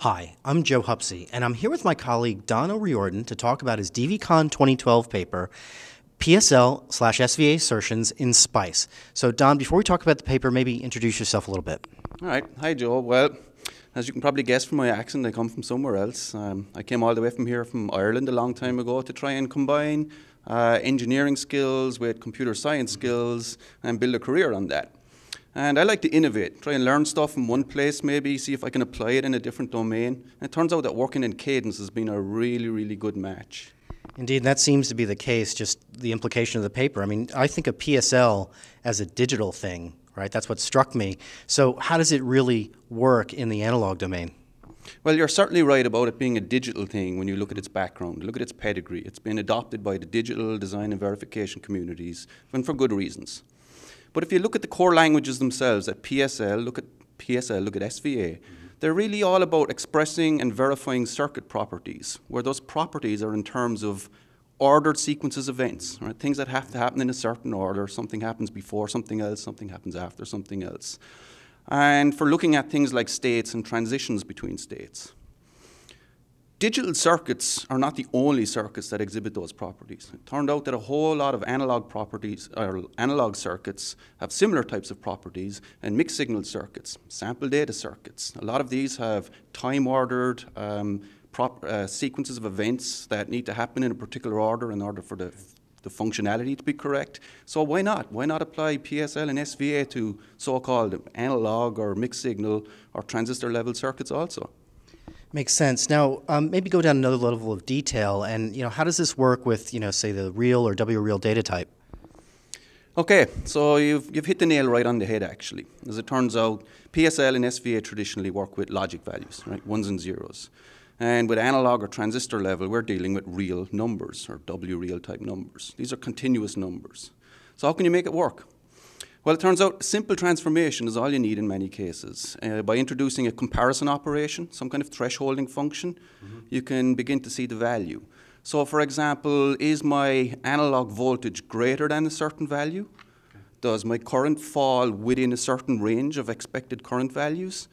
Hi, I'm Joe Hupsey, and I'm here with my colleague Don O'Riordan to talk about his DVCon 2012 paper, PSL slash SVA assertions in SPICE. So, Don, before we talk about the paper, maybe introduce yourself a little bit. All right. Hi, Joe. Well, as you can probably guess from my accent, I come from somewhere else. Um, I came all the way from here, from Ireland, a long time ago to try and combine uh, engineering skills with computer science skills and build a career on that. And I like to innovate, try and learn stuff in one place maybe, see if I can apply it in a different domain. And it turns out that working in cadence has been a really, really good match. Indeed, that seems to be the case, just the implication of the paper. I mean, I think of PSL as a digital thing, right? That's what struck me. So, how does it really work in the analog domain? Well, you're certainly right about it being a digital thing when you look at its background, look at its pedigree. It's been adopted by the digital design and verification communities, and for good reasons. But if you look at the core languages themselves, at PSL, look at PSL, look at SVA, they're really all about expressing and verifying circuit properties, where those properties are in terms of ordered sequences of events, right? things that have to happen in a certain order. Something happens before something else, something happens after something else. And for looking at things like states and transitions between states. Digital circuits are not the only circuits that exhibit those properties. It turned out that a whole lot of analog properties or uh, analog circuits have similar types of properties and mixed signal circuits, sample data circuits. A lot of these have time ordered um, prop, uh, sequences of events that need to happen in a particular order in order for the the functionality to be correct. So why not? Why not apply PSL and SVA to so-called analog or mixed signal or transistor level circuits also? Makes sense. Now, um, maybe go down another level of detail, and you know, how does this work with you know, say the real or w real data type? Okay, so you've, you've hit the nail right on the head, actually. As it turns out, PSL and SVA traditionally work with logic values, right, ones and zeros. And with analog or transistor level, we're dealing with real numbers, or W real type numbers. These are continuous numbers. So how can you make it work? Well, it turns out simple transformation is all you need in many cases. Uh, by introducing a comparison operation, some kind of thresholding function, mm-hmm. you can begin to see the value. So, for example, is my analog voltage greater than a certain value? Does my current fall within a certain range of expected current values?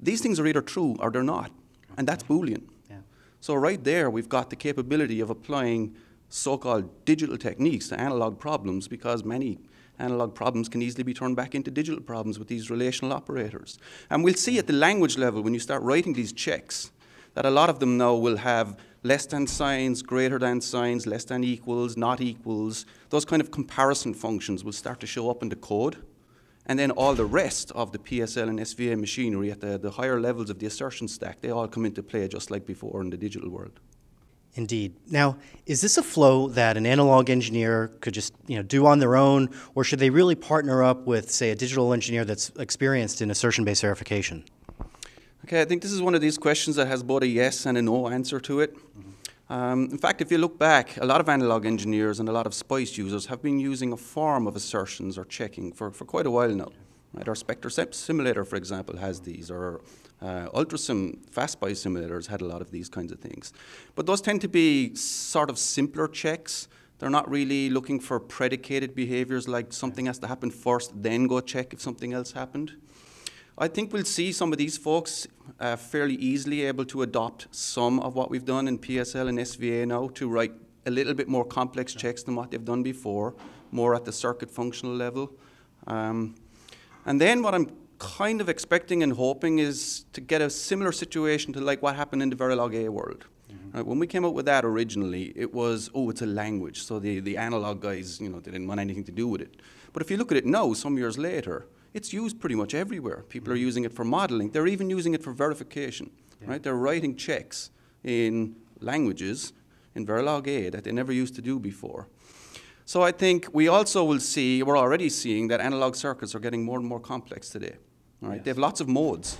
These things are either true or they're not, and that's Boolean. Yeah. So, right there, we've got the capability of applying so-called digital techniques to analog problems because many analog problems can easily be turned back into digital problems with these relational operators. And we'll see at the language level when you start writing these checks that a lot of them now will have less than signs, greater than signs, less than equals, not equals. Those kind of comparison functions will start to show up in the code. And then all the rest of the PSL and SVA machinery at the, the higher levels of the assertion stack, they all come into play just like before in the digital world. Indeed. Now, is this a flow that an analog engineer could just you know, do on their own, or should they really partner up with, say, a digital engineer that's experienced in assertion-based verification? Okay, I think this is one of these questions that has both a yes and a no answer to it. Mm -hmm. um, in fact, if you look back, a lot of analog engineers and a lot of SPICE users have been using a form of assertions or checking for, for quite a while now. Right? Our SpectroSep simulator, for example, has these, or uh, Ultrasim fast simulators had a lot of these kinds of things. But those tend to be sort of simpler checks. They're not really looking for predicated behaviors like something has to happen first, then go check if something else happened. I think we'll see some of these folks uh, fairly easily able to adopt some of what we've done in PSL and SVA now to write a little bit more complex checks than what they've done before, more at the circuit functional level. Um, and then what I'm kind of expecting and hoping is to get a similar situation to like what happened in the Verilog A world. Mm-hmm. Right, when we came up with that originally, it was, oh, it's a language. So the, the analog guys, you know, they didn't want anything to do with it. But if you look at it now, some years later, it's used pretty much everywhere. People mm-hmm. are using it for modeling. They're even using it for verification, yeah. right? They're writing checks in languages in Verilog A that they never used to do before. So I think we also will see, we're already seeing that analog circuits are getting more and more complex today. All right? Yes. They have lots of modes.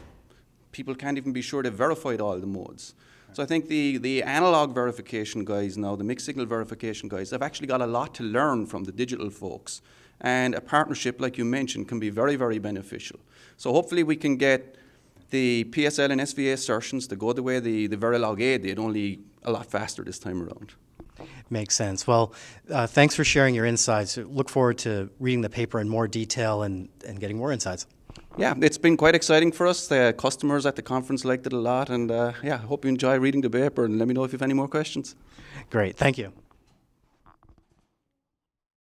People can't even be sure they've verified all the modes. So I think the, the analog verification guys now, the mixed signal verification guys, have actually got a lot to learn from the digital folks. And a partnership, like you mentioned, can be very, very beneficial. So hopefully we can get the PSL and SVA assertions to go the way the, the Verilog A did, only a lot faster this time around. Makes sense. Well, uh, thanks for sharing your insights. Look forward to reading the paper in more detail and, and getting more insights. Yeah, it's been quite exciting for us. The customers at the conference liked it a lot. And uh, yeah, I hope you enjoy reading the paper and let me know if you have any more questions. Great. Thank you.